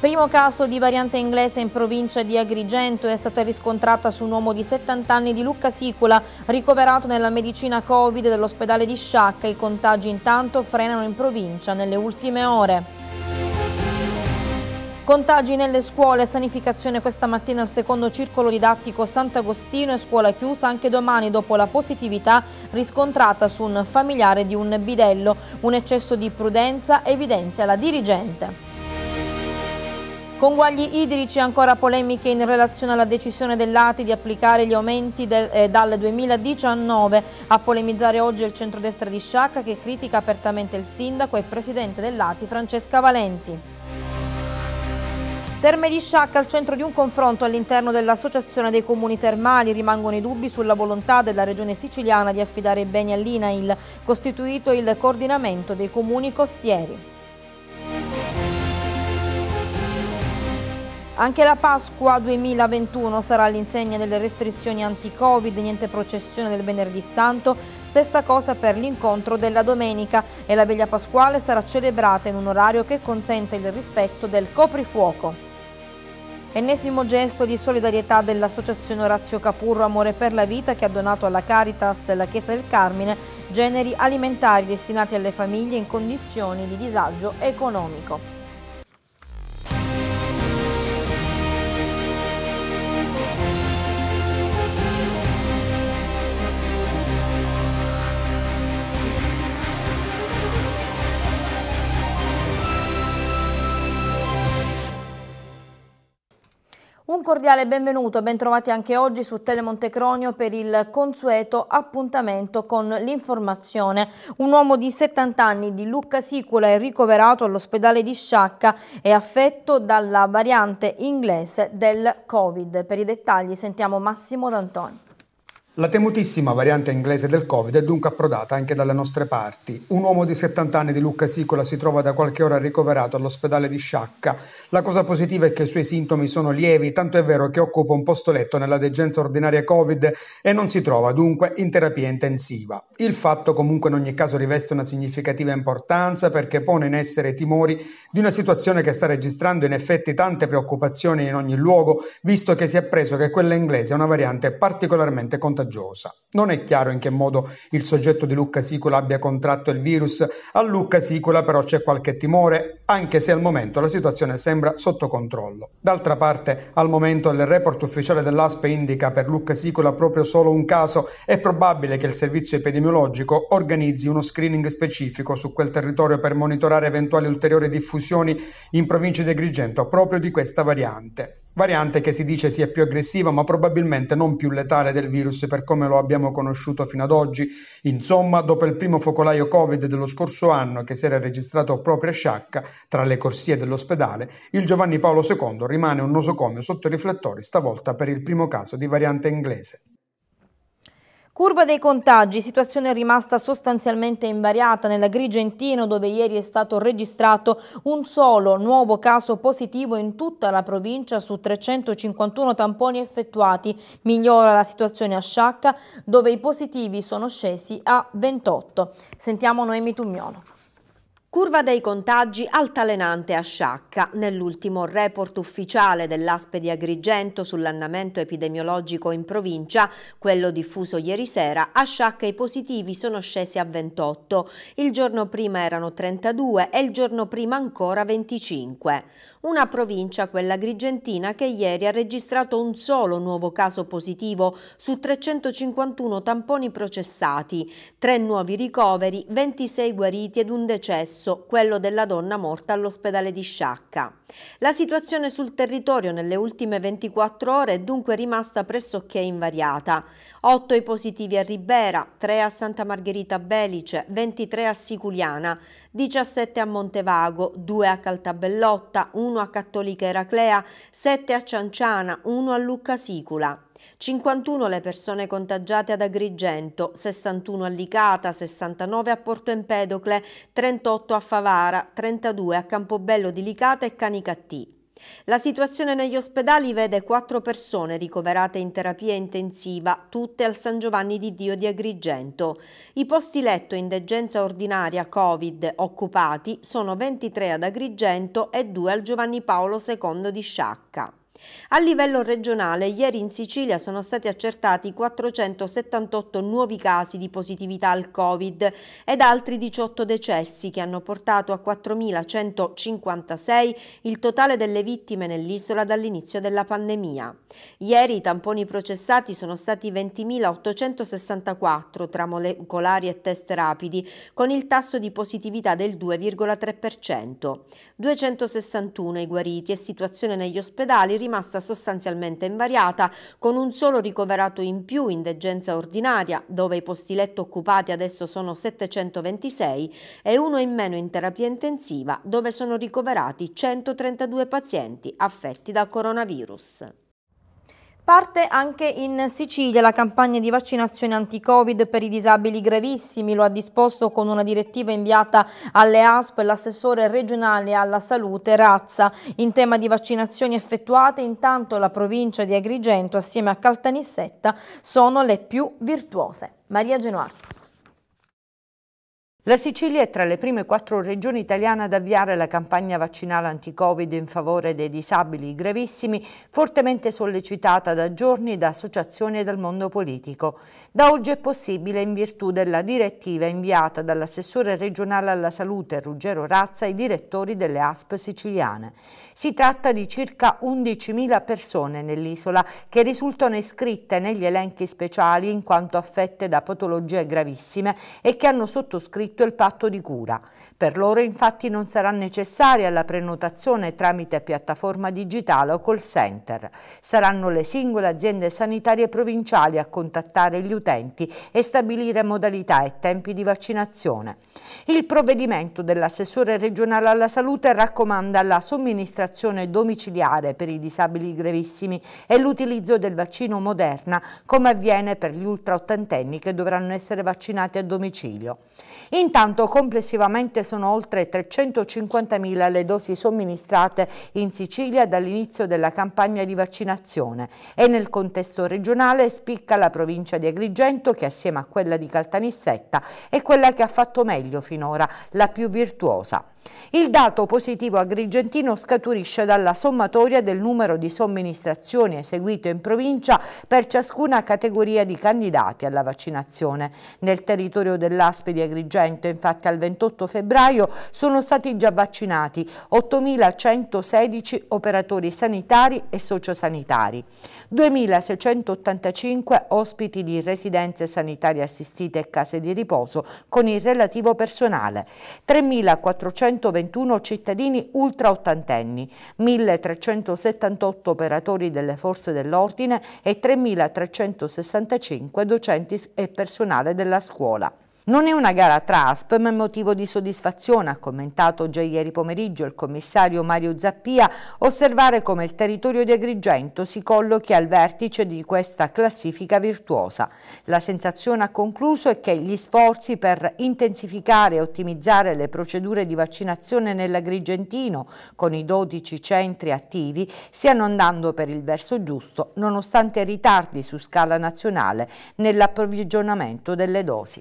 Primo caso di variante inglese in provincia di Agrigento è stata riscontrata su un uomo di 70 anni di Lucca Sicula, ricoverato nella medicina Covid dell'ospedale di Sciacca. I contagi intanto frenano in provincia nelle ultime ore. Contagi nelle scuole, sanificazione questa mattina al secondo circolo didattico Sant'Agostino e scuola chiusa anche domani dopo la positività riscontrata su un familiare di un bidello. Un eccesso di prudenza evidenzia la dirigente. Con guagli idrici ancora polemiche in relazione alla decisione dell'ATI di applicare gli aumenti del, eh, dal 2019. A polemizzare oggi il centrodestra di Sciacca che critica apertamente il sindaco e presidente dell'ATI Francesca Valenti. Terme di Sciacca al centro di un confronto all'interno dell'Associazione dei Comuni Termali. Rimangono i dubbi sulla volontà della regione siciliana di affidare i beni all'INAIL, costituito il coordinamento dei comuni costieri. Anche la Pasqua 2021 sarà all'insegna delle restrizioni anti-Covid, niente processione del venerdì santo, stessa cosa per l'incontro della domenica e la veglia pasquale sarà celebrata in un orario che consente il rispetto del coprifuoco. Ennesimo gesto di solidarietà dell'associazione Orazio Capurro Amore per la Vita che ha donato alla Caritas della Chiesa del Carmine generi alimentari destinati alle famiglie in condizioni di disagio economico. Un cordiale benvenuto e bentrovati anche oggi su Telemonte Cronio per il consueto appuntamento con l'informazione. Un uomo di 70 anni di Lucca Sicula è ricoverato all'ospedale di Sciacca e affetto dalla variante inglese del Covid. Per i dettagli sentiamo Massimo D'Antoni. La temutissima variante inglese del Covid è dunque approdata anche dalle nostre parti. Un uomo di 70 anni di Lucca Sicola si trova da qualche ora ricoverato all'ospedale di Sciacca. La cosa positiva è che i suoi sintomi sono lievi, tanto è vero che occupa un posto letto nella degenza ordinaria Covid e non si trova dunque in terapia intensiva. Il fatto comunque in ogni caso riveste una significativa importanza perché pone in essere i timori di una situazione che sta registrando in effetti tante preoccupazioni in ogni luogo, visto che si è appreso che quella inglese è una variante particolarmente contagiosa contagiosa. Non è chiaro in che modo il soggetto di Lucca Sicola abbia contratto il virus, a Lucca Sicola però c'è qualche timore, anche se al momento la situazione sembra sotto controllo. D'altra parte, al momento il report ufficiale dell'ASP indica per Lucca Sicola proprio solo un caso, è probabile che il servizio epidemiologico organizzi uno screening specifico su quel territorio per monitorare eventuali ulteriori diffusioni in provincia di Agrigento proprio di questa variante variante che si dice sia più aggressiva ma probabilmente non più letale del virus per come lo abbiamo conosciuto fino ad oggi. Insomma, dopo il primo focolaio Covid dello scorso anno che si era registrato proprio a Sciacca, tra le corsie dell'ospedale, il Giovanni Paolo II rimane un nosocomio sotto i riflettori stavolta per il primo caso di variante inglese. Curva dei contagi, situazione rimasta sostanzialmente invariata nella Grigentino dove ieri è stato registrato un solo nuovo caso positivo in tutta la provincia su 351 tamponi effettuati. Migliora la situazione a Sciacca dove i positivi sono scesi a 28. Sentiamo Noemi Tumiolo. Curva dei contagi altalenante a Sciacca. Nell'ultimo report ufficiale dell'Aspe di Agrigento sull'andamento epidemiologico in provincia, quello diffuso ieri sera, a Sciacca i positivi sono scesi a 28. Il giorno prima erano 32 e il giorno prima ancora 25. Una provincia, quella agrigentina, che ieri ha registrato un solo nuovo caso positivo su 351 tamponi processati, 3 nuovi ricoveri, 26 guariti ed un decesso processo, quello della donna morta all'ospedale di Sciacca. La situazione sul territorio nelle ultime 24 ore è dunque rimasta pressoché invariata. 8 i positivi a Ribera, 3 a Santa Margherita Belice, 23 a Siculiana, 17 a Montevago, 2 a Caltabellotta, 1 a Cattolica Eraclea, 7 a Cianciana, 1 a Lucca Sicula. 51 le persone contagiate ad Agrigento, 61 a Licata, 69 a Porto Empedocle, 38 a Favara, 32 a Campobello di Licata e Canicattì. La situazione negli ospedali vede quattro persone ricoverate in terapia intensiva, tutte al San Giovanni di Dio di Agrigento. I posti letto in degenza ordinaria Covid occupati sono 23 ad Agrigento e 2 al Giovanni Paolo II di Sciacca. A livello regionale, ieri in Sicilia sono stati accertati 478 nuovi casi di positività al Covid ed altri 18 decessi che hanno portato a 4.156 il totale delle vittime nell'isola dall'inizio della pandemia. Ieri i tamponi processati sono stati 20.864 tra molecolari e test rapidi, con il tasso di positività del 2,3%. 261 i guariti e situazione negli ospedali rimane rimasta sostanzialmente invariata, con un solo ricoverato in più in degenza ordinaria, dove i posti letto occupati adesso sono 726, e uno in meno in terapia intensiva, dove sono ricoverati 132 pazienti affetti da coronavirus. Parte anche in Sicilia la campagna di vaccinazione anti-Covid per i disabili gravissimi, lo ha disposto con una direttiva inviata alle ASP l'assessore regionale alla salute Razza. In tema di vaccinazioni effettuate, intanto la provincia di Agrigento assieme a Caltanissetta sono le più virtuose. Maria Genoardi. La Sicilia è tra le prime quattro regioni italiane ad avviare la campagna vaccinale anti-Covid in favore dei disabili gravissimi, fortemente sollecitata da giorni da associazioni e dal mondo politico. Da oggi è possibile, in virtù della direttiva inviata dall'assessore regionale alla salute Ruggero Razza ai direttori delle ASP siciliane. Si tratta di circa 11.000 persone nell'isola che risultano iscritte negli elenchi speciali in quanto affette da patologie gravissime e che hanno sottoscritto il patto di cura. Per loro infatti non sarà necessaria la prenotazione tramite piattaforma digitale o call center. Saranno le singole aziende sanitarie provinciali a contattare gli utenti e stabilire modalità e tempi di vaccinazione. Il provvedimento dell'assessore regionale alla salute raccomanda la somministrazione abitazione domiciliare per i disabili gravissimi e l'utilizzo del vaccino Moderna come avviene per gli ultraottantenni che dovranno essere vaccinati a domicilio. Intanto complessivamente sono oltre 350.000 le dosi somministrate in Sicilia dall'inizio della campagna di vaccinazione e nel contesto regionale spicca la provincia di Agrigento che assieme a quella di Caltanissetta è quella che ha fatto meglio finora, la più virtuosa. Il dato positivo agrigentino scaturisce dalla sommatoria del numero di somministrazioni eseguite in provincia per ciascuna categoria di candidati alla vaccinazione. Nel territorio dell'Aspe di Agrigento, infatti, al 28 febbraio sono stati già vaccinati 8.116 operatori sanitari e sociosanitari. 2.685 ospiti di residenze sanitarie assistite e case di riposo con il relativo personale, 3.421 cittadini ultra ottantenni, 1.378 operatori delle forze dell'ordine e 3.365 docenti e personale della scuola. Non è una gara tra ASP ma è motivo di soddisfazione, ha commentato già ieri pomeriggio il commissario Mario Zappia, osservare come il territorio di Agrigento si collochi al vertice di questa classifica virtuosa. La sensazione ha concluso è che gli sforzi per intensificare e ottimizzare le procedure di vaccinazione nell'Agrigentino, con i 12 centri attivi, stiano andando per il verso giusto, nonostante ritardi su scala nazionale nell'approvvigionamento delle dosi.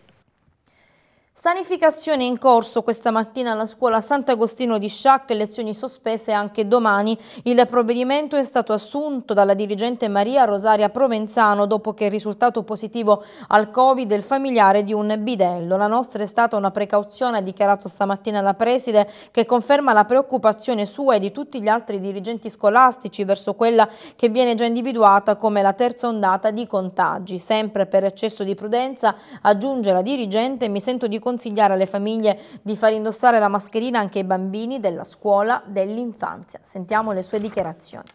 Sanificazione in corso questa mattina alla scuola Sant'Agostino di Sciac, lezioni sospese anche domani. Il provvedimento è stato assunto dalla dirigente Maria Rosaria Provenzano dopo che è risultato positivo al Covid il familiare di un bidello. La nostra è stata una precauzione, ha dichiarato stamattina la preside, che conferma la preoccupazione sua e di tutti gli altri dirigenti scolastici verso quella che viene già individuata come la terza ondata di contagi. Sempre per eccesso di prudenza, aggiunge la dirigente, mi sento di consigliare alle famiglie di far indossare la mascherina anche ai bambini della scuola dell'infanzia. Sentiamo le sue dichiarazioni.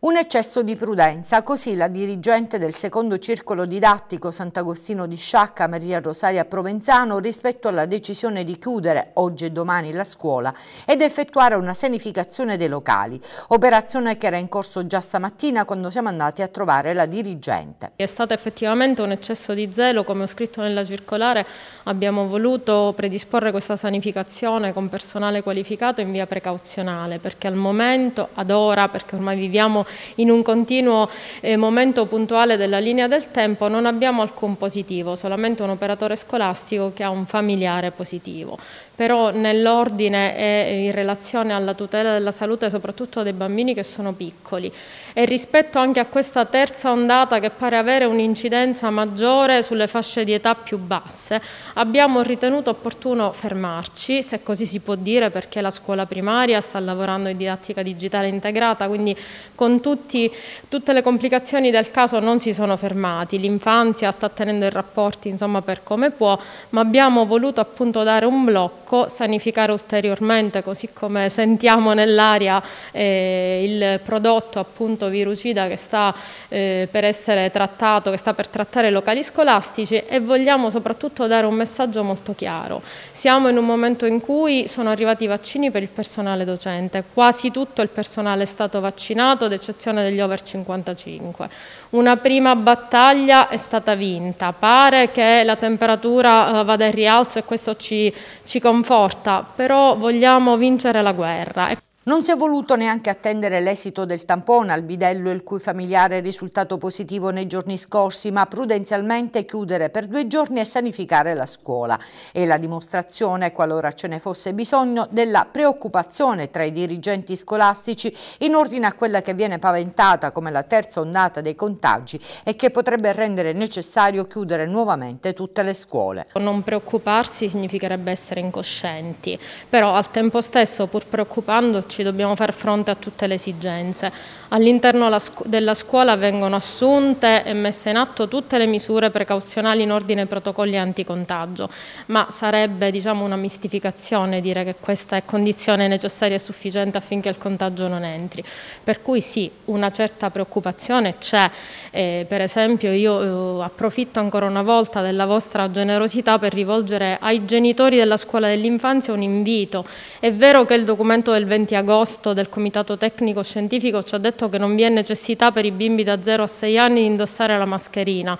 Un eccesso di prudenza, così la dirigente del secondo circolo didattico Sant'Agostino di Sciacca, Maria Rosaria Provenzano, rispetto alla decisione di chiudere oggi e domani la scuola ed effettuare una sanificazione dei locali, operazione che era in corso già stamattina quando siamo andati a trovare la dirigente. È stato effettivamente un eccesso di zelo, come ho scritto nella circolare, abbiamo voluto predisporre questa sanificazione con personale qualificato in via precauzionale, perché al momento, ad ora, perché ormai viviamo in un continuo eh, momento puntuale della linea del tempo, non abbiamo alcun positivo, solamente un operatore scolastico che ha un familiare positivo però nell'ordine e in relazione alla tutela della salute soprattutto dei bambini che sono piccoli e rispetto anche a questa terza ondata che pare avere un'incidenza maggiore sulle fasce di età più basse abbiamo ritenuto opportuno fermarci se così si può dire perché la scuola primaria sta lavorando in didattica digitale integrata quindi con tutti, tutte le complicazioni del caso non si sono fermati l'infanzia sta tenendo i rapporti insomma per come può ma abbiamo voluto appunto dare un blocco può sanificare ulteriormente, così come sentiamo nell'aria eh, il prodotto appunto virucida che sta eh, per essere trattato, che sta per trattare i locali scolastici e vogliamo soprattutto dare un messaggio molto chiaro. Siamo in un momento in cui sono arrivati i vaccini per il personale docente, quasi tutto il personale è stato vaccinato ad eccezione degli over 55. Una prima battaglia è stata vinta, pare che la temperatura eh, vada in rialzo e questo ci, ci convince sconforta, però vogliamo vincere la guerra. Non si è voluto neanche attendere l'esito del tampone al bidello il cui familiare è risultato positivo nei giorni scorsi, ma prudenzialmente chiudere per due giorni e sanificare la scuola. E la dimostrazione, qualora ce ne fosse bisogno, della preoccupazione tra i dirigenti scolastici in ordine a quella che viene paventata come la terza ondata dei contagi e che potrebbe rendere necessario chiudere nuovamente tutte le scuole. Non preoccuparsi significherebbe essere incoscienti, però al tempo stesso pur preoccupandoci didattici, dobbiamo far fronte a tutte le esigenze. All'interno della scuola vengono assunte e messe in atto tutte le misure precauzionali in ordine ai protocolli anticontagio, ma sarebbe diciamo, una mistificazione dire che questa è condizione necessaria e sufficiente affinché il contagio non entri. Per cui sì, una certa preoccupazione c'è. Eh, per esempio io eh, approfitto ancora una volta della vostra generosità per rivolgere ai genitori della scuola dell'infanzia un invito. È vero che il documento del 20 agosto agosto del Comitato Tecnico Scientifico ci ha detto che non vi è necessità per i bimbi da 0 a 6 anni di indossare la mascherina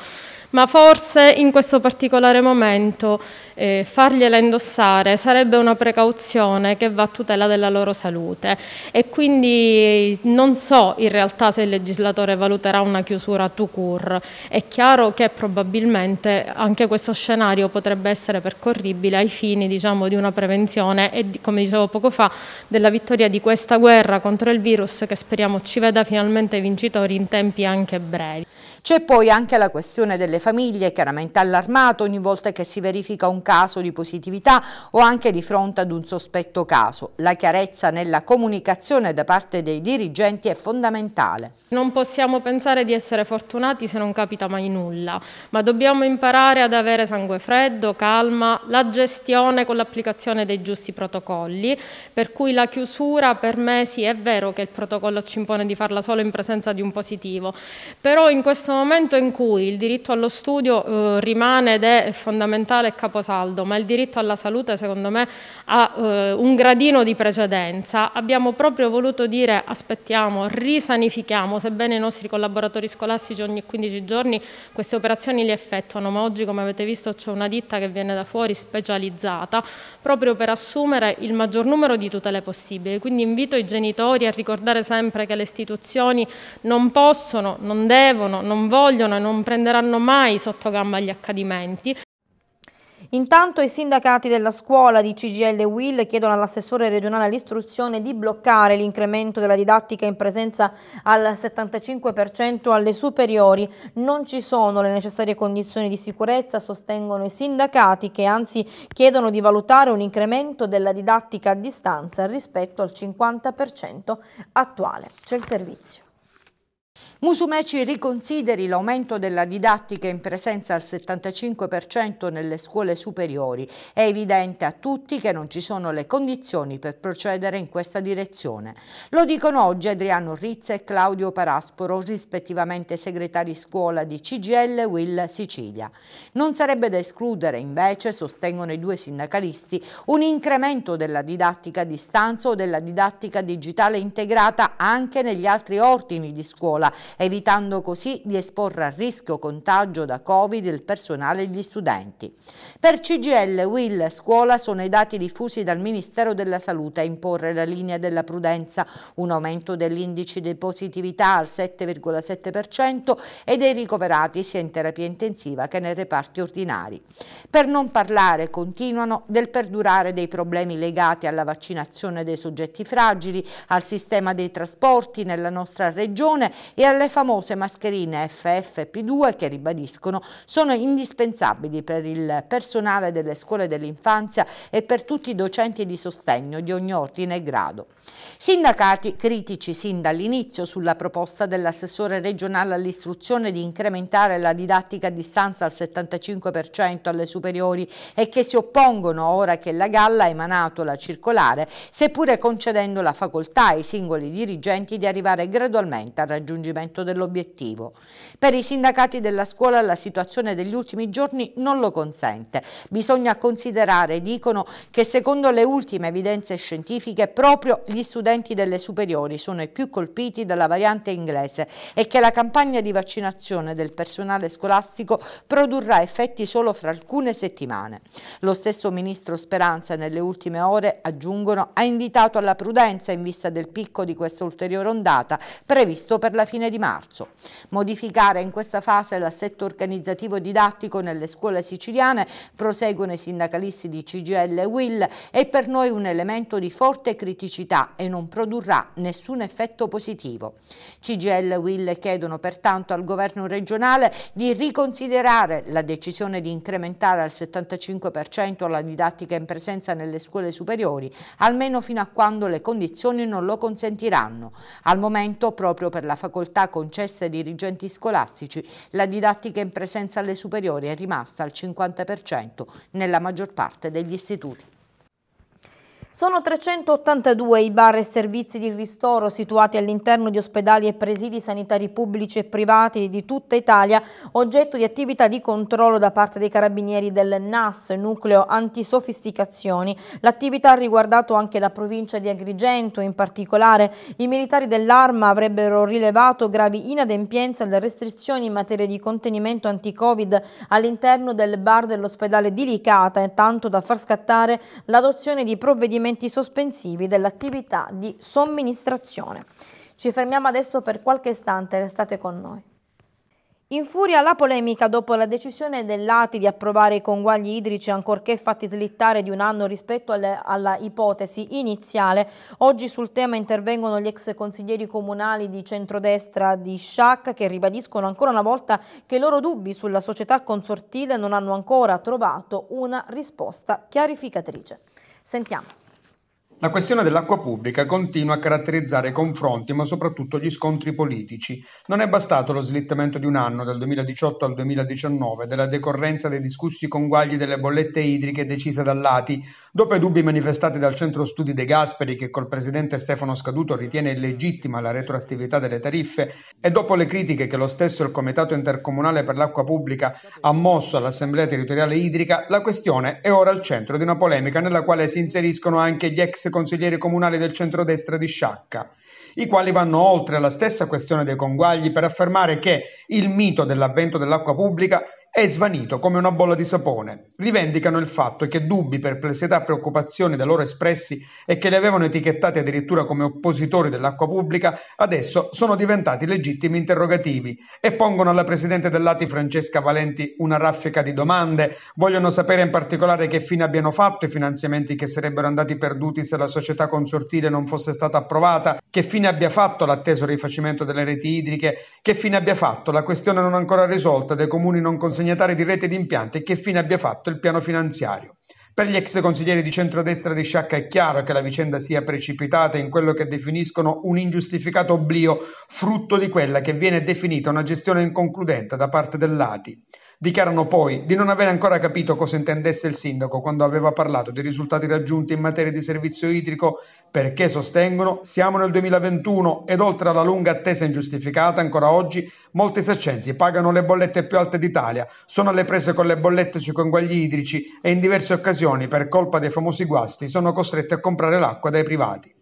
ma forse in questo particolare momento eh, fargliela indossare sarebbe una precauzione che va a tutela della loro salute e quindi eh, non so in realtà se il legislatore valuterà una chiusura to cure, è chiaro che probabilmente anche questo scenario potrebbe essere percorribile ai fini diciamo, di una prevenzione e di, come dicevo poco fa della vittoria di questa guerra contro il virus che speriamo ci veda finalmente vincitori in tempi anche brevi. C'è poi anche la questione delle famiglie, chiaramente allarmate ogni volta che si verifica un caso di positività o anche di fronte ad un sospetto caso. La chiarezza nella comunicazione da parte dei dirigenti è fondamentale. Non possiamo pensare di essere fortunati se non capita mai nulla, ma dobbiamo imparare ad avere sangue freddo, calma, la gestione con l'applicazione dei giusti protocolli, per cui la chiusura per me sì è vero che il protocollo ci impone di farla solo in presenza di un positivo, però in questo momento in cui il diritto allo studio eh, rimane ed è fondamentale e caposaldo, ma il diritto alla salute secondo me ha eh, un gradino di precedenza, abbiamo proprio voluto dire aspettiamo, risanifichiamo, sebbene i nostri collaboratori scolastici ogni 15 giorni queste operazioni li effettuano, ma oggi come avete visto c'è una ditta che viene da fuori specializzata proprio per assumere il maggior numero di tutele possibili. Quindi invito i genitori a ricordare sempre che le istituzioni non possono, non devono, non non vogliono e non prenderanno mai sotto gamba gli accadimenti. Intanto i sindacati della scuola di CGL Will chiedono all'assessore regionale all'istruzione di bloccare l'incremento della didattica in presenza al 75% alle superiori. Non ci sono le necessarie condizioni di sicurezza, sostengono i sindacati che anzi chiedono di valutare un incremento della didattica a distanza rispetto al 50% attuale. C'è il servizio. Musumeci riconsideri l'aumento della didattica in presenza al 75% nelle scuole superiori. È evidente a tutti che non ci sono le condizioni per procedere in questa direzione. Lo dicono oggi Adriano Rizza e Claudio Parasporo, rispettivamente segretari scuola di CGL Will Sicilia. Non sarebbe da escludere, invece, sostengono i due sindacalisti, un incremento della didattica a distanza o della didattica digitale integrata anche negli altri ordini di scuola evitando così di esporre a rischio contagio da Covid il personale e gli studenti. Per CGL, Will, Scuola sono i dati diffusi dal Ministero della Salute a imporre la linea della prudenza, un aumento dell'indice di positività al 7,7% e dei ricoverati sia in terapia intensiva che nei reparti ordinari. Per non parlare, continuano, del perdurare dei problemi legati alla vaccinazione dei soggetti fragili, al sistema dei trasporti nella nostra regione e alla dalle famose mascherine FFP2 che ribadiscono sono indispensabili per il personale delle scuole dell'infanzia e per tutti i docenti di sostegno di ogni ordine e grado. Sindacati critici sin dall'inizio sulla proposta dell'assessore regionale all'istruzione di incrementare la didattica a distanza al 75% alle superiori e che si oppongono ora che la Galla ha emanato la circolare, seppure concedendo la facoltà ai singoli dirigenti di arrivare gradualmente al raggiungimento raggiungimento dell'obiettivo. Per i sindacati della scuola la situazione degli ultimi giorni non lo consente. Bisogna considerare, dicono, che secondo le ultime evidenze scientifiche proprio gli studenti delle superiori sono i più colpiti dalla variante inglese e che la campagna di vaccinazione del personale scolastico produrrà effetti solo fra alcune settimane. Lo stesso ministro Speranza nelle ultime ore, aggiungono, ha invitato alla prudenza in vista del picco di questa ulteriore ondata previsto per la fine di di marzo. Modificare in questa fase l'assetto organizzativo didattico nelle scuole siciliane proseguono i sindacalisti di CGL e Will è per noi un elemento di forte criticità e non produrrà nessun effetto positivo. CGL e Will chiedono pertanto al governo regionale di riconsiderare la decisione di incrementare al 75% la didattica in presenza nelle scuole superiori, almeno fino a quando le condizioni non lo consentiranno. Al momento, proprio per la facoltà concesse ai dirigenti scolastici, la didattica in presenza alle superiori è rimasta al 50% nella maggior parte degli istituti. Sono 382 i bar e servizi di ristoro situati all'interno di ospedali e presidi sanitari pubblici e privati di tutta Italia, oggetto di attività di controllo da parte dei carabinieri del NAS, nucleo antisofisticazioni. L'attività ha riguardato anche la provincia di Agrigento, in particolare i militari dell'Arma avrebbero rilevato gravi inadempienze alle restrizioni in materia di contenimento anti-Covid all'interno del bar dell'ospedale di Licata, tanto da far scattare l'adozione di provvedimenti provvedimenti sospensivi dell'attività di somministrazione. Ci fermiamo adesso per qualche istante, restate con noi. In furia la polemica dopo la decisione dell'ATI di approvare i conguagli idrici ancorché fatti slittare di un anno rispetto alle, alla ipotesi iniziale, oggi sul tema intervengono gli ex consiglieri comunali di centrodestra di Sciac che ribadiscono ancora una volta che i loro dubbi sulla società consortile non hanno ancora trovato una risposta chiarificatrice. Sentiamo. La questione dell'acqua pubblica continua a caratterizzare i confronti, ma soprattutto gli scontri politici. Non è bastato lo slittamento di un anno, dal 2018 al 2019, della decorrenza dei discussi conguagli delle bollette idriche decise dall'ATI, dopo i dubbi manifestati dal Centro Studi De Gasperi, che col presidente Stefano Scaduto ritiene illegittima la retroattività delle tariffe, e dopo le critiche che lo stesso il Comitato Intercomunale per l'Acqua Pubblica ha mosso all'Assemblea Territoriale Idrica, la questione è ora al centro di una polemica nella quale si inseriscono anche gli ex ex consiglieri comunali del centrodestra di Sciacca, i quali vanno oltre alla stessa questione dei conguagli per affermare che il mito dell'avvento dell'acqua pubblica è svanito come una bolla di sapone. Rivendicano il fatto che dubbi, perplessità, preoccupazioni da loro espressi e che li avevano etichettati addirittura come oppositori dell'acqua pubblica, adesso sono diventati legittimi interrogativi e pongono alla presidente dell'ATI Francesca Valenti una raffica di domande. Vogliono sapere in particolare che fine abbiano fatto i finanziamenti che sarebbero andati perduti se la società consortile non fosse stata approvata, che fine abbia fatto l'atteso rifacimento delle reti idriche, che fine abbia fatto la questione non ancora risolta dei comuni non considerati segnatario di Rete d'Impianti e che fine abbia fatto il piano finanziario. Per gli ex consiglieri di centrodestra di Sciacca è chiaro che la vicenda sia precipitata in quello che definiscono un ingiustificato oblio, frutto di quella che viene definita una gestione inconcludente da parte dell'ATI. Dichiarano poi di non aver ancora capito cosa intendesse il sindaco quando aveva parlato dei risultati raggiunti in materia di servizio idrico perché sostengono siamo nel 2021 ed oltre alla lunga attesa ingiustificata ancora oggi molti saccenzi pagano le bollette più alte d'Italia, sono alle prese con le bollette sui conguagli idrici e in diverse occasioni per colpa dei famosi guasti sono costretti a comprare l'acqua dai privati.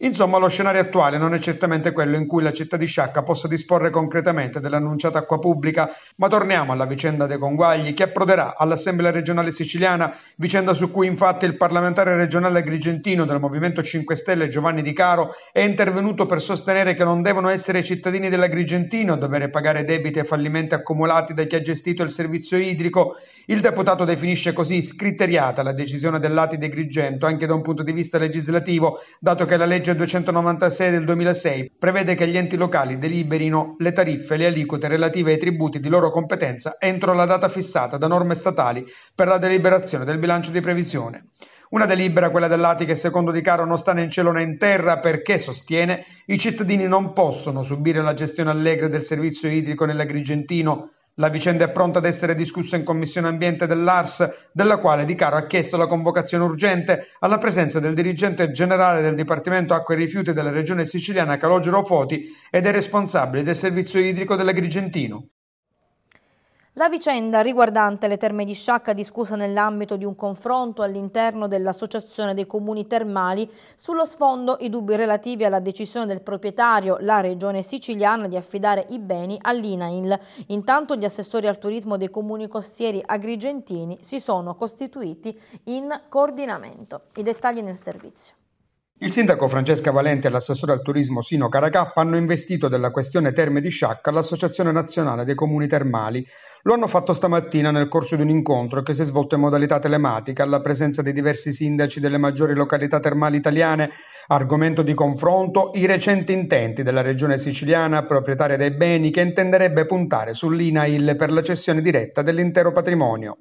Insomma, lo scenario attuale non è certamente quello in cui la città di Sciacca possa disporre concretamente dell'annunciata acqua pubblica, ma torniamo alla vicenda dei conguagli che approderà all'Assemblea regionale siciliana, vicenda su cui infatti il parlamentare regionale agrigentino del Movimento 5 Stelle Giovanni Di Caro è intervenuto per sostenere che non devono essere i cittadini dell'Agrigentino a dover pagare debiti e fallimenti accumulati da chi ha gestito il servizio idrico. Il deputato definisce così scriteriata la decisione dell'Ati di Grigento anche da un punto di vista legislativo, dato che la legge legge 296 del 2006 prevede che gli enti locali deliberino le tariffe e le aliquote relative ai tributi di loro competenza entro la data fissata da norme statali per la deliberazione del bilancio di previsione. Una delibera, quella dell'ATI, che secondo Di Caro non sta né in cielo né in terra perché, sostiene, i cittadini non possono subire la gestione allegra del servizio idrico nell'Agrigentino la vicenda è pronta ad essere discussa in Commissione Ambiente dell'ARS, della quale Di Caro ha chiesto la convocazione urgente alla presenza del dirigente generale del Dipartimento Acqua e Rifiuti della Regione Siciliana Calogero Foti e dei responsabili del servizio idrico dell'Agrigentino. La vicenda riguardante le terme di Sciacca discussa nell'ambito di un confronto all'interno dell'Associazione dei Comuni Termali sullo sfondo i dubbi relativi alla decisione del proprietario, la regione siciliana, di affidare i beni all'INAIL. Intanto gli assessori al turismo dei comuni costieri agrigentini si sono costituiti in coordinamento. I dettagli nel servizio. Il sindaco Francesca Valente e l'assessore al turismo Sino Caracappa hanno investito della questione Terme di Sciacca all'Associazione Nazionale dei Comuni Termali. Lo hanno fatto stamattina nel corso di un incontro che si è svolto in modalità telematica alla presenza dei diversi sindaci delle maggiori località termali italiane, argomento di confronto i recenti intenti della regione siciliana proprietaria dei beni che intenderebbe puntare sull'INAIL per la cessione diretta dell'intero patrimonio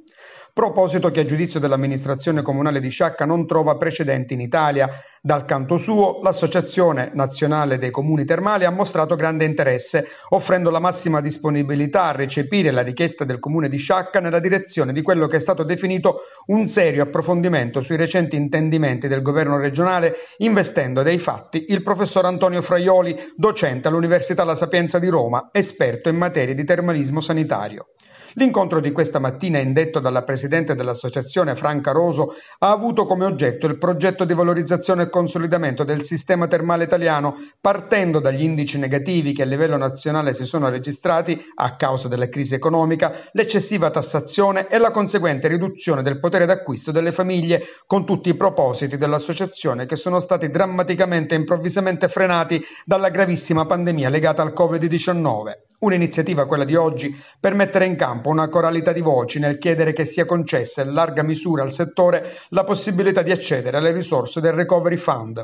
proposito che a giudizio dell'amministrazione comunale di Sciacca non trova precedenti in Italia. Dal canto suo, l'Associazione Nazionale dei Comuni Termali ha mostrato grande interesse, offrendo la massima disponibilità a recepire la richiesta del comune di Sciacca nella direzione di quello che è stato definito un serio approfondimento sui recenti intendimenti del governo regionale, investendo dei fatti il professor Antonio Fraioli, docente all'Università La Sapienza di Roma, esperto in materia di termalismo sanitario. L'incontro di questa mattina, indetto dalla presidente dell'associazione Franca Roso, ha avuto come oggetto il progetto di valorizzazione e consolidamento del sistema termale italiano, partendo dagli indici negativi che a livello nazionale si sono registrati a causa della crisi economica, l'eccessiva tassazione e la conseguente riduzione del potere d'acquisto delle famiglie, con tutti i propositi dell'associazione che sono stati drammaticamente e improvvisamente frenati dalla gravissima pandemia legata al Covid-19. Un'iniziativa, quella di oggi, per mettere in campo campo una coralità di voci nel chiedere che sia concessa in larga misura al settore la possibilità di accedere alle risorse del Recovery Fund.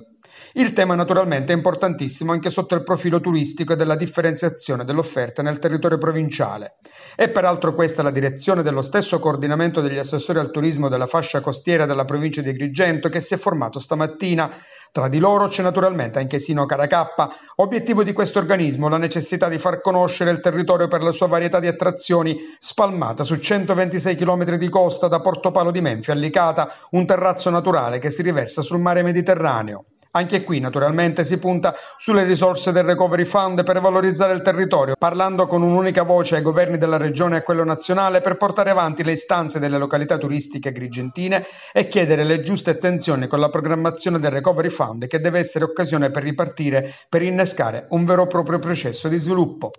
Il tema naturalmente è importantissimo anche sotto il profilo turistico e della differenziazione dell'offerta nel territorio provinciale. È peraltro questa la direzione dello stesso coordinamento degli assessori al turismo della fascia costiera della provincia di Agrigento che si è formato stamattina. Tra di loro c'è naturalmente anche Sino Caracappa. Obiettivo di questo organismo la necessità di far conoscere il territorio per la sua varietà di attrazioni, spalmata su 126 km di costa da Portopalo di Menfi a Licata, un terrazzo naturale che si riversa sul mare Mediterraneo. Anche qui naturalmente si punta sulle risorse del Recovery Fund per valorizzare il territorio, parlando con un'unica voce ai governi della regione e a quello nazionale per portare avanti le istanze delle località turistiche grigentine e chiedere le giuste attenzioni con la programmazione del Recovery Fund che deve essere occasione per ripartire, per innescare un vero e proprio processo di sviluppo.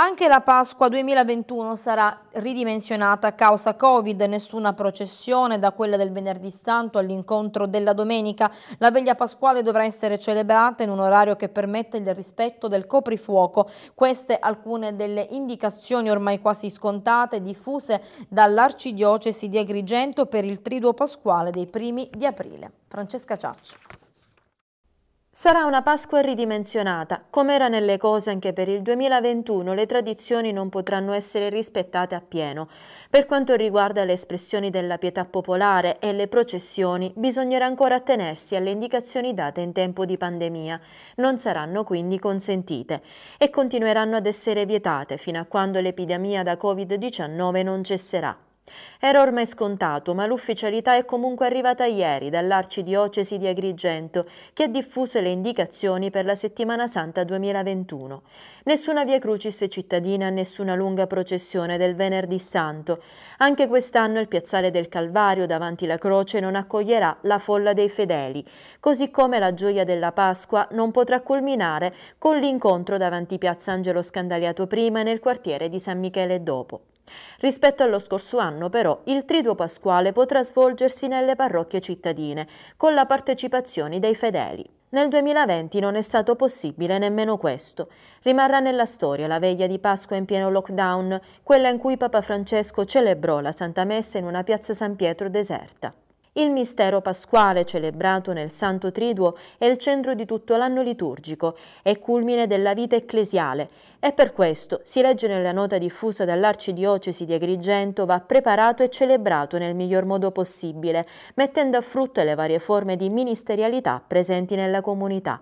Anche la Pasqua 2021 sarà ridimensionata a causa Covid, nessuna processione da quella del venerdì santo all'incontro della domenica. La veglia pasquale dovrà essere celebrata in un orario che permette il rispetto del coprifuoco. Queste alcune delle indicazioni ormai quasi scontate diffuse dall'Arcidiocesi di Agrigento per il triduo pasquale dei primi di aprile. Francesca Ciaccio. Sarà una Pasqua ridimensionata. Come era nelle cose anche per il 2021, le tradizioni non potranno essere rispettate appieno. Per quanto riguarda le espressioni della pietà popolare e le processioni, bisognerà ancora attenersi alle indicazioni date in tempo di pandemia. Non saranno quindi consentite e continueranno ad essere vietate fino a quando l'epidemia da Covid-19 non cesserà. Era ormai scontato, ma l'ufficialità è comunque arrivata ieri dall'Arcidiocesi di Agrigento, che ha diffuso le indicazioni per la Settimana Santa 2021. Nessuna via crucis cittadina, nessuna lunga processione del Venerdì Santo. Anche quest'anno il piazzale del Calvario davanti la croce non accoglierà la folla dei fedeli, così come la gioia della Pasqua non potrà culminare con l'incontro davanti piazza Angelo Scandaliato prima e nel quartiere di San Michele dopo. Rispetto allo scorso anno, però, il triduo pasquale potrà svolgersi nelle parrocchie cittadine, con la partecipazione dei fedeli. Nel 2020 non è stato possibile nemmeno questo. Rimarrà nella storia la veglia di Pasqua in pieno lockdown, quella in cui Papa Francesco celebrò la Santa Messa in una piazza San Pietro deserta. Il mistero pasquale celebrato nel Santo Triduo è il centro di tutto l'anno liturgico, è culmine della vita ecclesiale e per questo, si legge nella nota diffusa dall'Arcidiocesi di Agrigento, va preparato e celebrato nel miglior modo possibile, mettendo a frutto le varie forme di ministerialità presenti nella comunità.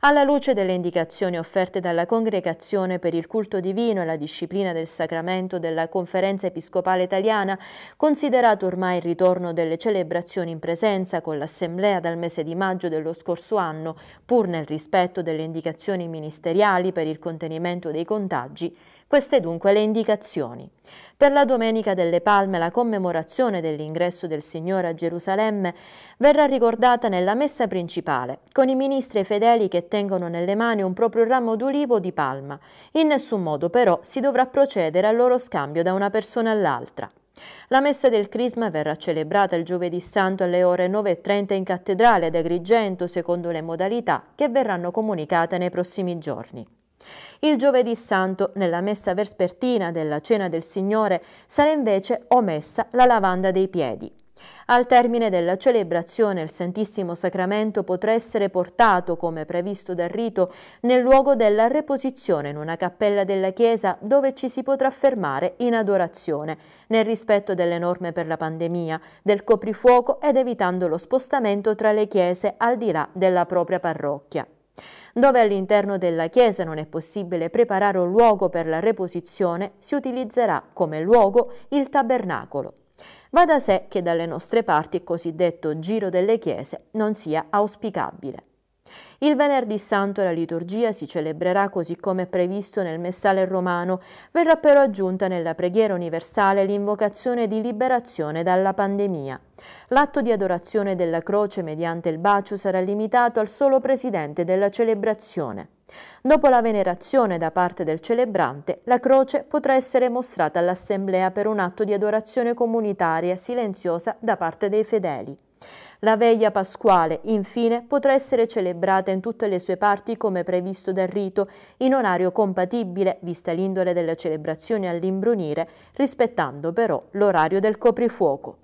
Alla luce delle indicazioni offerte dalla Congregazione per il culto divino e la disciplina del sacramento della Conferenza Episcopale Italiana, considerato ormai il ritorno delle celebrazioni in presenza con l'Assemblea dal mese di maggio dello scorso anno, pur nel rispetto delle indicazioni ministeriali per il contenimento dei contagi, queste dunque le indicazioni. Per la Domenica delle Palme la commemorazione dell'ingresso del Signore a Gerusalemme verrà ricordata nella messa principale, con i ministri e fedeli che tengono nelle mani un proprio ramo d'ulivo di palma. In nessun modo però si dovrà procedere al loro scambio da una persona all'altra. La messa del Crisma verrà celebrata il giovedì santo alle ore 9.30 in cattedrale ad Agrigento secondo le modalità che verranno comunicate nei prossimi giorni. Il giovedì santo, nella messa vespertina della Cena del Signore, sarà invece omessa la lavanda dei piedi. Al termine della celebrazione il Santissimo Sacramento potrà essere portato, come previsto dal rito, nel luogo della reposizione in una cappella della Chiesa dove ci si potrà fermare in adorazione, nel rispetto delle norme per la pandemia, del coprifuoco ed evitando lo spostamento tra le chiese al di là della propria parrocchia. Dove all'interno della chiesa non è possibile preparare un luogo per la reposizione, si utilizzerà come luogo il tabernacolo. Va da sé che dalle nostre parti il cosiddetto giro delle chiese non sia auspicabile. Il venerdì santo la liturgia si celebrerà così come previsto nel messale romano, verrà però aggiunta nella preghiera universale l'invocazione di liberazione dalla pandemia. L'atto di adorazione della croce mediante il bacio sarà limitato al solo presidente della celebrazione. Dopo la venerazione da parte del celebrante, la croce potrà essere mostrata all'assemblea per un atto di adorazione comunitaria silenziosa da parte dei fedeli. La veglia pasquale, infine, potrà essere celebrata in tutte le sue parti come previsto dal rito, in orario compatibile, vista l'indole delle celebrazioni all'imbrunire, rispettando però l'orario del coprifuoco.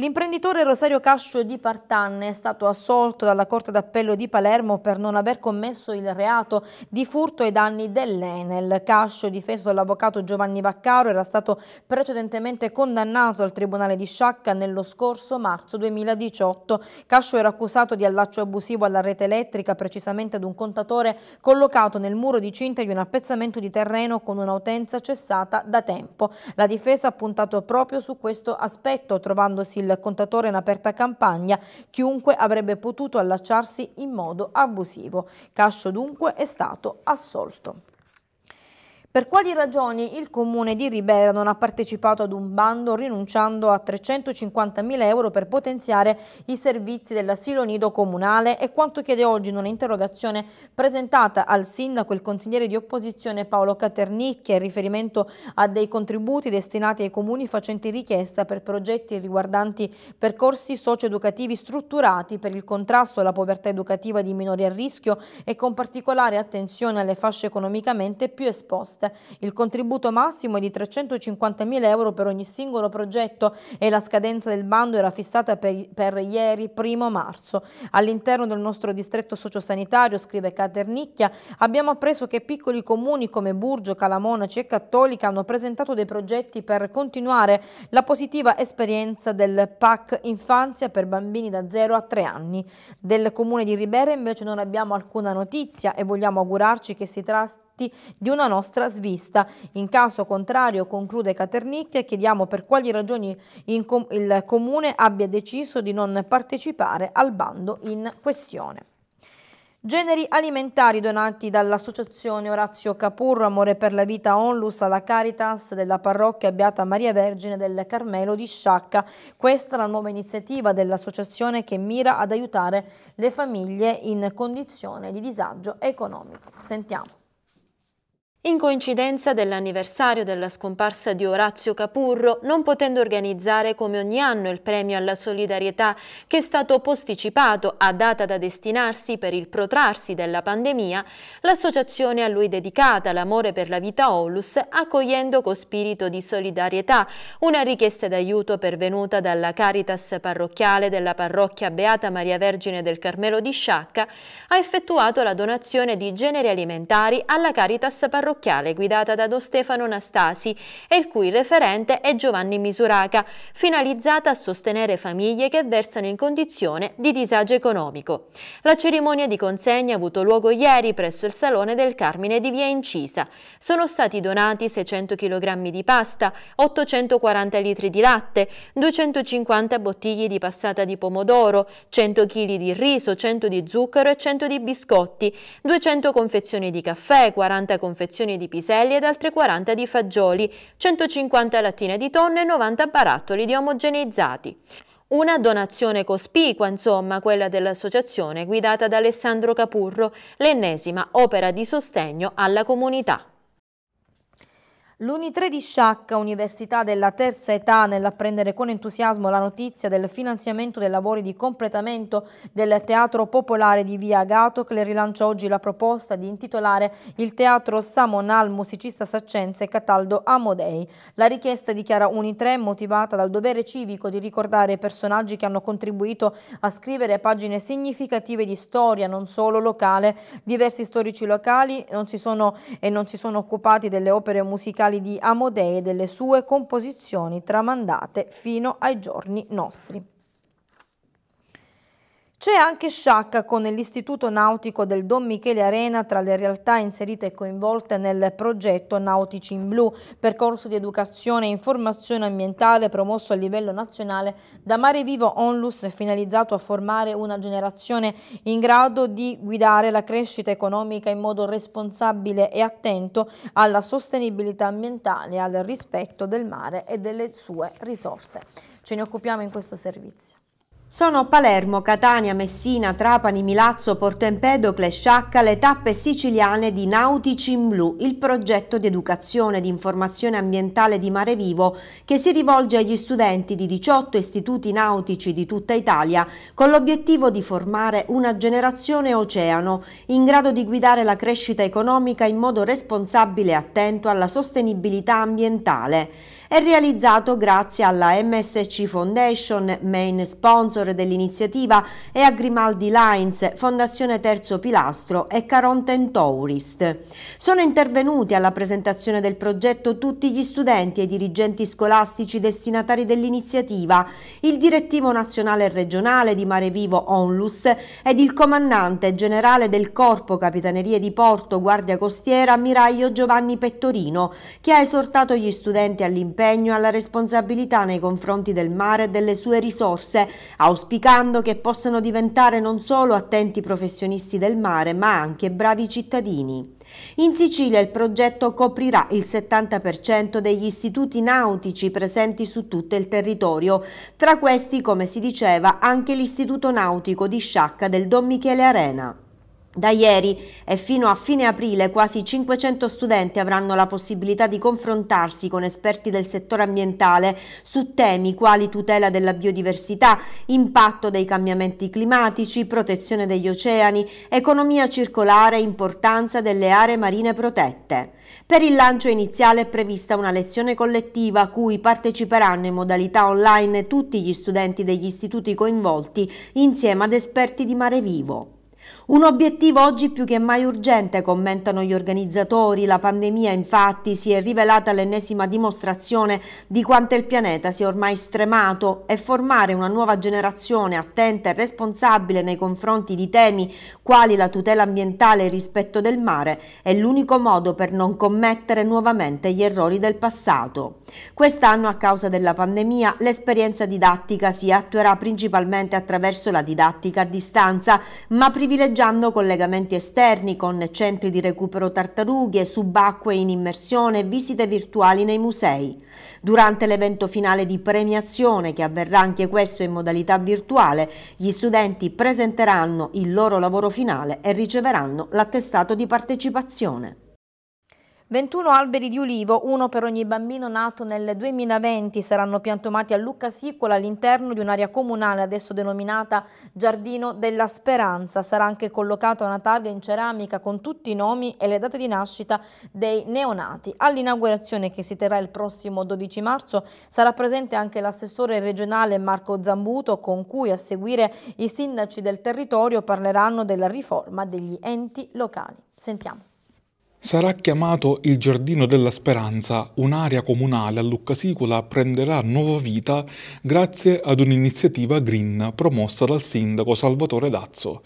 L'imprenditore Rosario Cascio di Partanne è stato assolto dalla Corte d'Appello di Palermo per non aver commesso il reato di furto ai danni dell'Enel. Cascio, difeso dall'avvocato Giovanni Vaccaro, era stato precedentemente condannato dal Tribunale di Sciacca nello scorso marzo 2018. Cascio era accusato di allaccio abusivo alla rete elettrica, precisamente ad un contatore collocato nel muro di cinta di un appezzamento di terreno con un'utenza cessata da tempo. La difesa ha puntato proprio su questo aspetto, trovandosi il il contatore in aperta campagna, chiunque avrebbe potuto allacciarsi in modo abusivo. Cascio dunque è stato assolto. Per quali ragioni il comune di Ribera non ha partecipato ad un bando rinunciando a 350.000 euro per potenziare i servizi dell'asilo nido comunale e quanto chiede oggi in un'interrogazione presentata al sindaco e il consigliere di opposizione Paolo Caternicchia in riferimento a dei contributi destinati ai comuni facenti richiesta per progetti riguardanti percorsi socioeducativi strutturati per il contrasto alla povertà educativa di minori a rischio e con particolare attenzione alle fasce economicamente più esposte cost. Il contributo massimo è di 350.000 euro per ogni singolo progetto e la scadenza del bando era fissata per, per ieri, primo marzo. All'interno del nostro distretto sociosanitario, scrive Caternicchia, abbiamo appreso che piccoli comuni come Burgio, Calamonaci e Cattolica hanno presentato dei progetti per continuare la positiva esperienza del PAC Infanzia per bambini da 0 a 3 anni. Del comune di Ribera invece non abbiamo alcuna notizia e vogliamo augurarci che si tratti fatti di una nostra svista. In caso contrario, conclude Caternicchia, chiediamo per quali ragioni com il Comune abbia deciso di non partecipare al bando in questione. Generi alimentari donati dall'associazione Orazio Capurro Amore per la Vita Onlus alla Caritas della parrocchia Beata Maria Vergine del Carmelo di Sciacca. Questa è la nuova iniziativa dell'associazione che mira ad aiutare le famiglie in condizione di disagio economico. Sentiamo in coincidenza dell'anniversario della scomparsa di Orazio Capurro, non potendo organizzare come ogni anno il premio alla solidarietà che è stato posticipato a data da destinarsi per il protrarsi della pandemia, l'associazione a lui dedicata, l'Amore per la Vita Onlus, accogliendo con spirito di solidarietà una richiesta d'aiuto pervenuta dalla Caritas parrocchiale della parrocchia Beata Maria Vergine del Carmelo di Sciacca, ha effettuato la donazione di generi alimentari alla Caritas parrocchiale parrocchiale guidata da Don Stefano Nastasi e il cui referente è Giovanni Misuraca, finalizzata a sostenere famiglie che versano in condizione di disagio economico. La cerimonia di consegna ha avuto luogo ieri presso il Salone del Carmine di Via Incisa. Sono stati donati 600 kg di pasta, 840 litri di latte, 250 bottiglie di passata di pomodoro, 100 kg di riso, 100 di zucchero e 100 di biscotti, 200 confezioni di caffè, 40 confezioni confezioni di piselli ed altre 40 di fagioli, 150 lattine di tonno e 90 barattoli di omogeneizzati. Una donazione cospicua, insomma, quella dell'associazione guidata da Alessandro Capurro, l'ennesima opera di sostegno alla comunità. L'Uni3 di Sciacca, Università della Terza Età, nell'apprendere con entusiasmo la notizia del finanziamento dei lavori di completamento del Teatro Popolare di Via Agatocle, rilancia oggi la proposta di intitolare il Teatro Samonal musicista saccense Cataldo Amodei. La richiesta dichiara Uni3 motivata dal dovere civico di ricordare personaggi che hanno contribuito a scrivere pagine significative di storia, non solo locale. Diversi storici locali non si sono, e non si sono occupati delle opere musicali musicali di Amodei e delle sue composizioni tramandate fino ai giorni nostri. C'è anche Sciacca con l'Istituto Nautico del Don Michele Arena tra le realtà inserite e coinvolte nel progetto Nautici in Blu, percorso di educazione e informazione ambientale promosso a livello nazionale da Mare Vivo Onlus finalizzato a formare una generazione in grado di guidare la crescita economica in modo responsabile e attento alla sostenibilità ambientale e al rispetto del mare e delle sue risorse. Ce ne occupiamo in questo servizio. Sono Palermo, Catania, Messina, Trapani, Milazzo, Porto Empedocle, Sciacca le tappe siciliane di Nautici in Blu, il progetto di educazione e di informazione ambientale di Mare Vivo che si rivolge agli studenti di 18 istituti nautici di tutta Italia con l'obiettivo di formare una generazione oceano in grado di guidare la crescita economica in modo responsabile e attento alla sostenibilità ambientale è realizzato grazie alla MSC Foundation, main sponsor dell'iniziativa, e a Grimaldi Lines, Fondazione Terzo Pilastro e Caronten Tourist. Sono intervenuti alla presentazione del progetto tutti gli studenti e i dirigenti scolastici destinatari dell'iniziativa, il direttivo nazionale e regionale di Mare Vivo Onlus ed il comandante generale del Corpo Capitanerie di Porto Guardia Costiera, ammiraglio Giovanni Pettorino, che ha esortato gli studenti all'impegno l'impegno alla responsabilità nei confronti del mare e delle sue risorse, auspicando che possano diventare non solo attenti professionisti del mare, ma anche bravi cittadini. In Sicilia il progetto coprirà il 70% degli istituti nautici presenti su tutto il territorio, tra questi, come si diceva, anche l'Istituto Nautico di Sciacca del Don Michele Arena. Da ieri e fino a fine aprile quasi 500 studenti avranno la possibilità di confrontarsi con esperti del settore ambientale su temi quali tutela della biodiversità, impatto dei cambiamenti climatici, protezione degli oceani, economia circolare e importanza delle aree marine protette. Per il lancio iniziale è prevista una lezione collettiva a cui parteciperanno in modalità online tutti gli studenti degli istituti coinvolti insieme ad esperti di Mare Vivo. Un obiettivo oggi più che mai urgente, commentano gli organizzatori. La pandemia infatti si è rivelata l'ennesima dimostrazione di quanto il pianeta sia ormai stremato e formare una nuova generazione attenta e responsabile nei confronti di temi quali la tutela ambientale e il rispetto del mare è l'unico modo per non commettere nuovamente gli errori del passato. Quest'anno a causa della pandemia l'esperienza didattica si attuerà principalmente attraverso la didattica a distanza, ma privilegiando privilegiando collegamenti esterni con centri di recupero tartarughe, subacquee in immersione e visite virtuali nei musei. Durante l'evento finale di premiazione, che avverrà anche questo in modalità virtuale, gli studenti presenteranno il loro lavoro finale e riceveranno l'attestato di partecipazione. 21 alberi di ulivo, uno per ogni bambino nato nel 2020, saranno piantomati a Lucca Sicola all'interno di un'area comunale adesso denominata Giardino della Speranza. Sarà anche collocata una targa in ceramica con tutti i nomi e le date di nascita dei neonati. All'inaugurazione che si terrà il prossimo 12 marzo sarà presente anche l'assessore regionale Marco Zambuto con cui a seguire i sindaci del territorio parleranno della riforma degli enti locali. Sentiamo. Sarà chiamato il Giardino della Speranza, un'area comunale a Lucca Lucasicola prenderà nuova vita grazie ad un'iniziativa green promossa dal sindaco Salvatore Dazzo.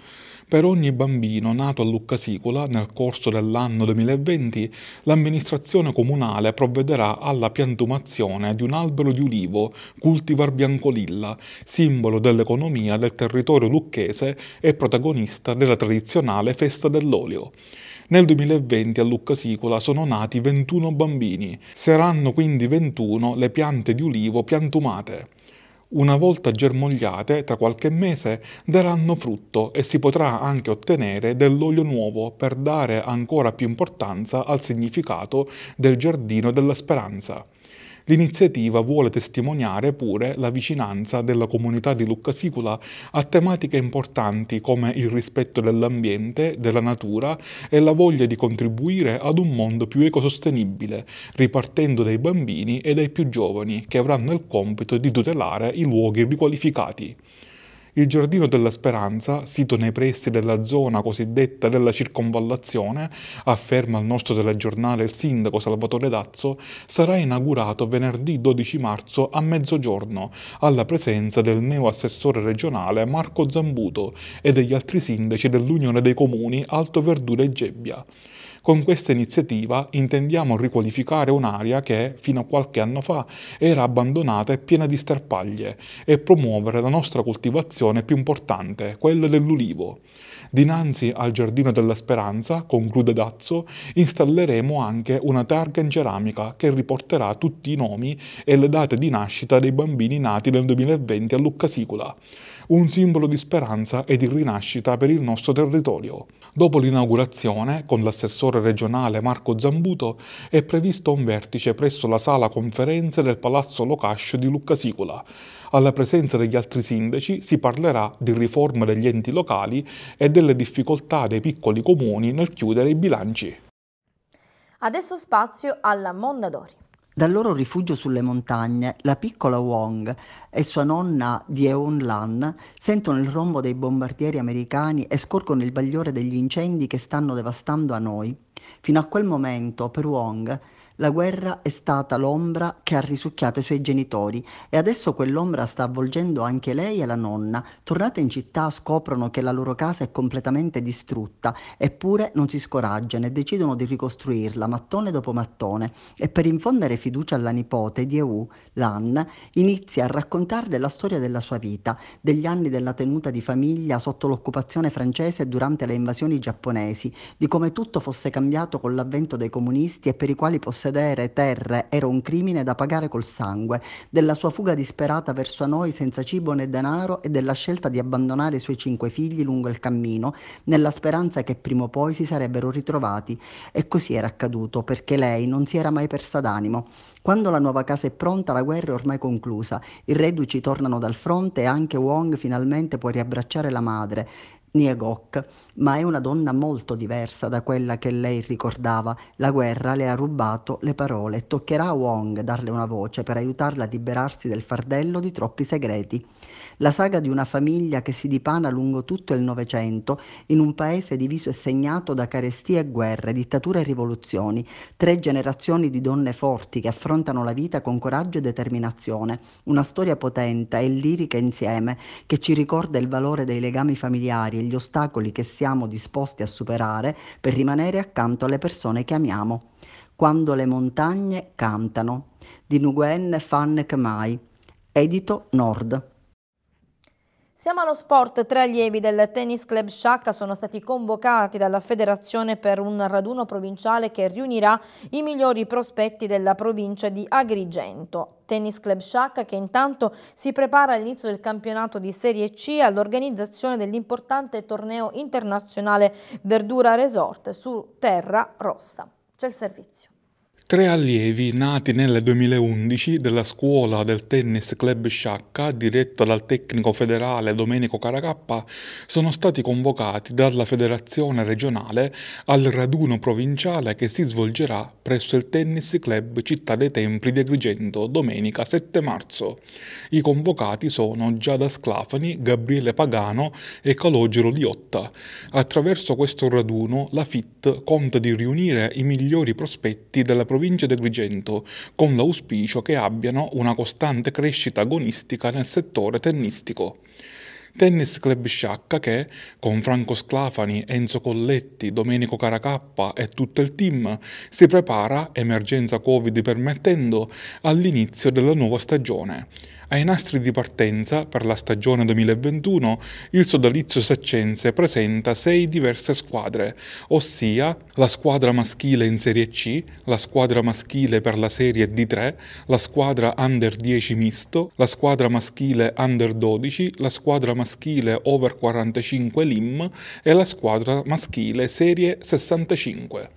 Per ogni bambino nato a Lucca Sicula nel corso dell'anno 2020, l'amministrazione comunale provvederà alla piantumazione di un albero di ulivo, cultivar biancolilla, simbolo dell'economia del territorio lucchese e protagonista della tradizionale festa dell'olio. Nel 2020 a Lucca Sicola sono nati 21 bambini. Saranno quindi 21 le piante di ulivo piantumate. Una volta germogliate, tra qualche mese daranno frutto e si potrà anche ottenere dell'olio nuovo per dare ancora più importanza al significato del giardino della speranza. L'iniziativa vuole testimoniare pure la vicinanza della comunità di Lucca Sicula a tematiche importanti come il rispetto dell'ambiente, della natura e la voglia di contribuire ad un mondo più ecosostenibile, ripartendo dai bambini e dai più giovani che avranno il compito di tutelare i luoghi riqualificati. Il Giardino della Speranza, sito nei pressi della zona cosiddetta della circonvallazione, afferma il nostro telegiornale il sindaco Salvatore Dazzo, sarà inaugurato venerdì 12 marzo a mezzogiorno, alla presenza del neo assessore regionale Marco Zambuto e degli altri sindaci dell'Unione dei Comuni Alto Verdure e Gebbia. Con questa iniziativa intendiamo riqualificare un'area che, fino a qualche anno fa, era abbandonata e piena di sterpaglie e promuovere la nostra coltivazione più importante, quella dell'ulivo. Dinanzi al Giardino della Speranza, conclude Dazzo, installeremo anche una targa in ceramica che riporterà tutti i nomi e le date di nascita dei bambini nati nel 2020 a Lucca Sicola. Un simbolo di speranza e di rinascita per il nostro territorio. Dopo l'inaugurazione, con l'assessore regionale Marco Zambuto, è previsto un vertice presso la sala conferenze del Palazzo Locascio di Luccasicola. Alla presenza degli altri sindaci si parlerà di riforma degli enti locali e delle difficoltà dei piccoli comuni nel chiudere i bilanci. Adesso spazio alla Mondadori. Dal loro rifugio sulle montagne, la piccola Wong e sua nonna Dieun Lan sentono il rombo dei bombardieri americani e scorgono il bagliore degli incendi che stanno devastando a noi. Fino a quel momento, per Wong, la guerra è stata l'ombra che ha risucchiato i suoi genitori e adesso quell'ombra sta avvolgendo anche lei e la nonna. Tornate in città scoprono che la loro casa è completamente distrutta, eppure non si scoraggiano e decidono di ricostruirla mattone dopo mattone. E per infondere fiducia alla nipote di EU, Lan, inizia a raccontarle la storia della sua vita, degli anni della tenuta di famiglia sotto l'occupazione francese durante le invasioni giapponesi, di come tutto fosse cambiato con l'avvento dei comunisti e per i quali possedono possedere terre era un crimine da pagare col sangue, della sua fuga disperata verso noi senza cibo né denaro e della scelta di abbandonare i suoi cinque figli lungo il cammino, nella speranza che prima o poi si sarebbero ritrovati. E così era accaduto, perché lei non si era mai persa d'animo. Quando la nuova casa è pronta, la guerra è ormai conclusa, i reduci tornano dal fronte e anche Wong finalmente può riabbracciare la madre. Niegok, ma è una donna molto diversa da quella che lei ricordava. La guerra le ha rubato le parole. Toccherà a Wong darle una voce per aiutarla a liberarsi del fardello di troppi segreti. La saga di una famiglia che si dipana lungo tutto il Novecento in un paese diviso e segnato da carestie e guerre, dittature e rivoluzioni, tre generazioni di donne forti che affrontano la vita con coraggio e determinazione, una storia potente e lirica insieme che ci ricorda il valore dei legami familiari gli ostacoli che siamo disposti a superare per rimanere accanto alle persone che amiamo. Quando le montagne cantano di Nguyen Fan Khmai, edito Nord. Siamo allo sport, tre allievi del Tennis Club Sciacca sono stati convocati dalla federazione per un raduno provinciale che riunirà i migliori prospetti della provincia di Agrigento. Tennis Club Sciacca che intanto si prepara all'inizio del campionato di Serie C all'organizzazione dell'importante torneo internazionale Verdura Resort su Terra Rossa. C'è il servizio. Tre allievi nati nel 2011 della scuola del tennis Club Sciacca, diretta dal tecnico federale Domenico Caracappa, sono stati convocati dalla federazione regionale al raduno provinciale che si svolgerà presso il Tennis Club Città dei Templi di Agrigento domenica 7 marzo. I convocati sono Giada Sclafani, Gabriele Pagano e Calogero Liotta. Attraverso questo raduno la FIT conta di riunire i migliori prospetti della provincia di Agrigento, con l'auspicio che abbiano una costante crescita agonistica nel settore tennistico. Tennis Club Sciacca che, con Franco Sclafani, Enzo Colletti, Domenico Caracappa e tutto il team, si prepara, emergenza Covid permettendo, all'inizio della nuova stagione, ai nastri di partenza per la stagione 2021 il sodalizio Saccense presenta sei diverse squadre, ossia la squadra maschile in Serie C, la squadra maschile per la Serie D3, la squadra under 10 misto, la squadra maschile under 12, la squadra maschile over 45 LIM e la squadra maschile Serie 65.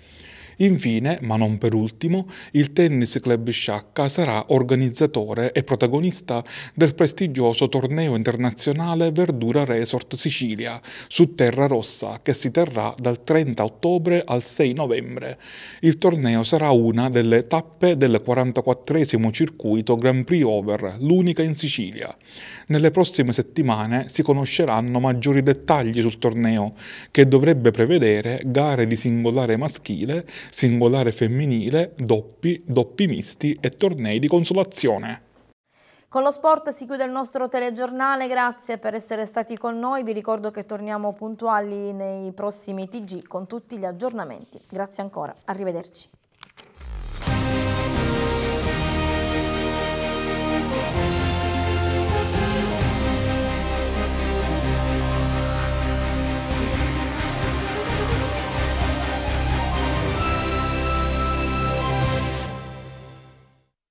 Infine, ma non per ultimo, il Tennis Club Sciacca sarà organizzatore e protagonista del prestigioso torneo internazionale Verdura Resort Sicilia su Terra Rossa che si terrà dal 30 ottobre al 6 novembre. Il torneo sarà una delle tappe del 44esimo circuito Grand Prix Over, l'unica in Sicilia. Nelle prossime settimane si conosceranno maggiori dettagli sul torneo che dovrebbe prevedere gare di singolare maschile singolare femminile, doppi, doppi misti e tornei di consolazione. Con lo sport si chiude il nostro telegiornale, grazie per essere stati con noi, vi ricordo che torniamo puntuali nei prossimi TG con tutti gli aggiornamenti. Grazie ancora, arrivederci.